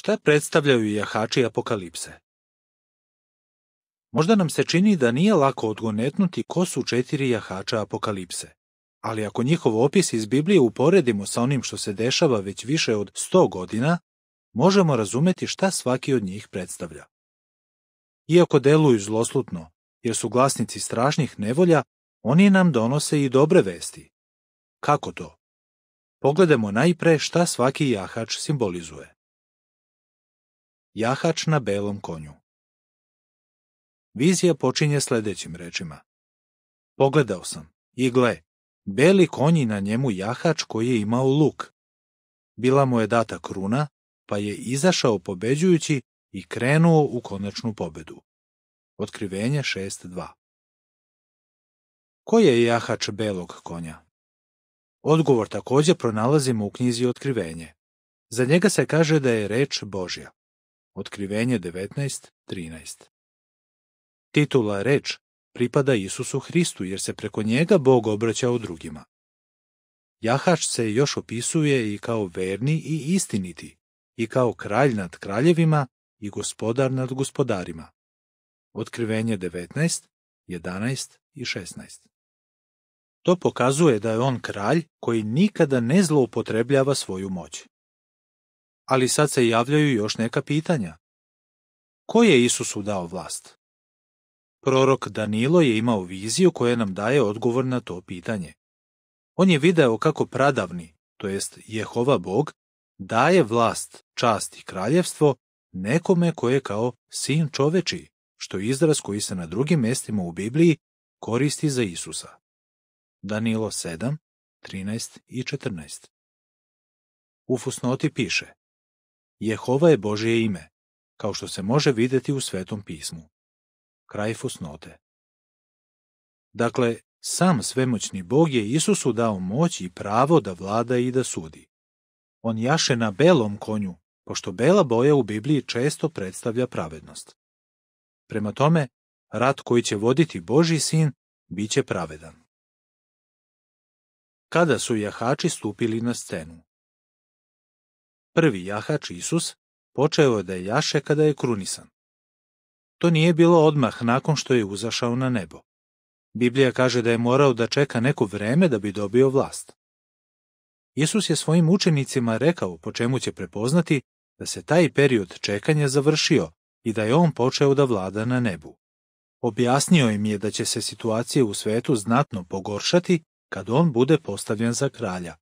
Šta predstavljaju jahači apokalipse? Možda nam se čini da nije lako odgonetnuti ko su četiri jahača apokalipse. Ali ako njihov opis iz Biblije uporedimo sa onim što se dešava već više od 100 godina, možemo razumeti šta svaki od njih predstavlja. Iako deluju zloslutno, jer su glasnici strašnih nevolja, oni nam donose i dobre vesti. Kako to? Pogledajmo najpre šta svaki jahač simbolizuje. Jahač na belom konju. Vizija počinje sledećim rečima. Pogledao sam i gle, beli konji na njemu jahač koji je imao luk. Bila mu je data kruna, pa je izašao pobeđujući i krenuo u konačnu pobedu. Otkrivenje 6.2 Ko je jahač belog konja? Odgovor takođe pronalazimo u knjizi Otkrivenje. Za njega se kaže da je reč Božja. Otkrivenje 19.13 Titula reč pripada Isusu Hristu jer se preko njega Bog obraća u drugima. Jahaš se još opisuje i kao verni i istiniti, i kao kralj nad kraljevima i gospodar nad gospodarima. Otkrivenje 19, 11 i 16. To pokazuje da je on kralj koji nikada ne zloupotrebljava svoju moć ali sad se javljaju još neka pitanja. Ko je Isusu dao vlast? Prorok Danilo je imao viziju koja nam daje odgovor na to pitanje. On je video kako pradavni, to jest Jehova Bog, daje vlast, čast i kraljevstvo nekome koje je kao sin čoveči, što je izraz koji se na drugim mestima u Bibliji koristi za Isusa. Danilo 7, 13 i 14. U fusnoti piše Jehova je Božje ime, kao što se može videti u Svetom pismu. Kraj fusnote. Dakle, sam svemoćni Bog je Isusu dao moć i pravo da vlada i da sudi. On jaše na belom konju, pošto bela boja u Bibliji često predstavlja pravednost. Prema tome, rat koji će voditi Boži sin biće pravedan. Kada su jahači stupili na scenu? prvi jahač Isus, počeo je da je jaše kada je krunisan. To nije bilo odmah nakon što je uzašao na nebo. Biblija kaže da je morao da čeka neko vreme da bi dobio vlast. Isus je svojim učenicima rekao po čemu će prepoznati da se taj period čekanja završio i da je on počeo da vlada na nebu. Objasnio im je da će se situacija u svetu znatno pogoršati kad on bude postavljen za kralja.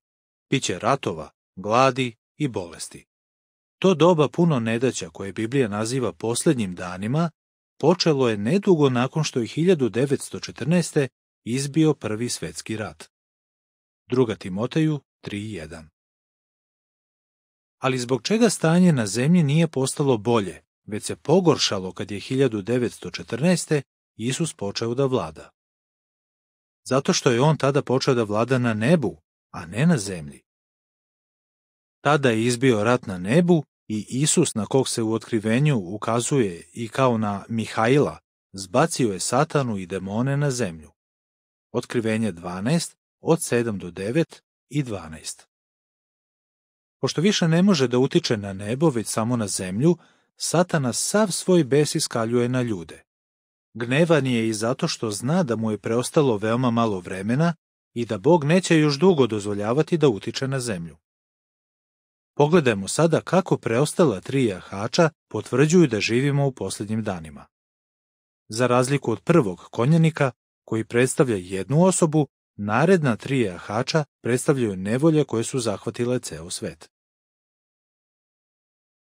Biće ratova, gladi, i bolesti. To doba puno nedaća koje Biblija naziva poslednjim danima počelo je nedugo nakon što je 1914. izbio prvi svetski rat. 2. Timoteju 3.1 Ali zbog čega stanje na zemlji nije postalo bolje, već se pogoršalo kad je 1914. Isus počeo da vlada? Zato što je on tada počeo da vlada na nebu, a ne na zemlji. Tada je izbio rat na nebu i Isus na kog se u otkrivenju ukazuje i kao na Mihajla, zbacio je satanu i demone na zemlju. Otkrivenje 12, od 7 do 9 i 12. Pošto više ne može da utiče na nebo, već samo na zemlju, satana sav svoj bes iskaljuje na ljude. Gnevan je i zato što zna da mu je preostalo veoma malo vremena i da Bog neće još dugo dozvoljavati da utiče na zemlju. Pogledajmo sada kako preostala tri jahača potvrđuju da živimo u poslednjim danima. Za razliku od prvog konjenika, koji predstavlja jednu osobu, naredna tri jahača predstavljaju nevolje koje su zahvatile ceo svet.